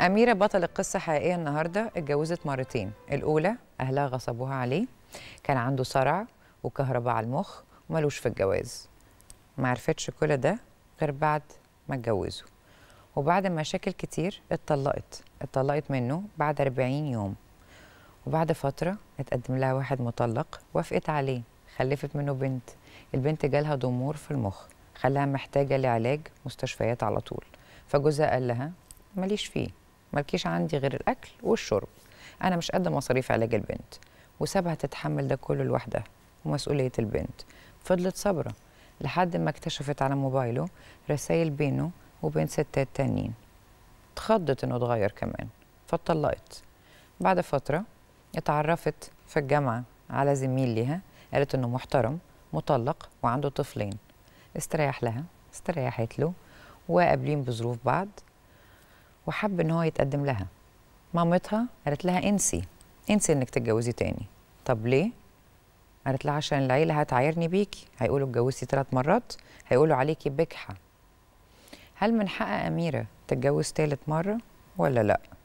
أميرة بطل القصة حقيقية النهاردة اتجوزت مرتين الأولى أهلها غصبوها عليه كان عنده صرع وكهرباء على المخ وملوش في الجواز معرفتش كل ده غير بعد ما اتجوزه وبعد مشاكل كتير اتطلقت اتطلقت منه بعد 40 يوم وبعد فترة اتقدم لها واحد مطلق وافقت عليه خلفت منه بنت البنت جالها ضمور في المخ خلاها محتاجة لعلاج مستشفيات على طول فجوزها قال لها ماليش فيه مالكيش عندي غير الاكل والشرب انا مش قد مصاريف علاج البنت وسابها تتحمل ده كله لوحدها ومسؤوليه البنت فضلت صابره لحد ما اكتشفت على موبايله رسائل بينه وبين ستات تانيين اتخضت انه اتغير كمان فاتطلقت بعد فتره اتعرفت في الجامعه على زميل ليها قالت انه محترم مطلق وعنده طفلين استريح لها استريحت له وقابلين بظروف بعض وحب ان هو يتقدم لها مامتها قالت لها انسي انسي انك تتجوزي تاني طب ليه قالت لها عشان العيله هتعايرني بيكي هيقولوا اتجوزتي ثلاث مرات هيقولوا عليكي بجحه هل من حق اميره تتجوز تالت مره ولا لا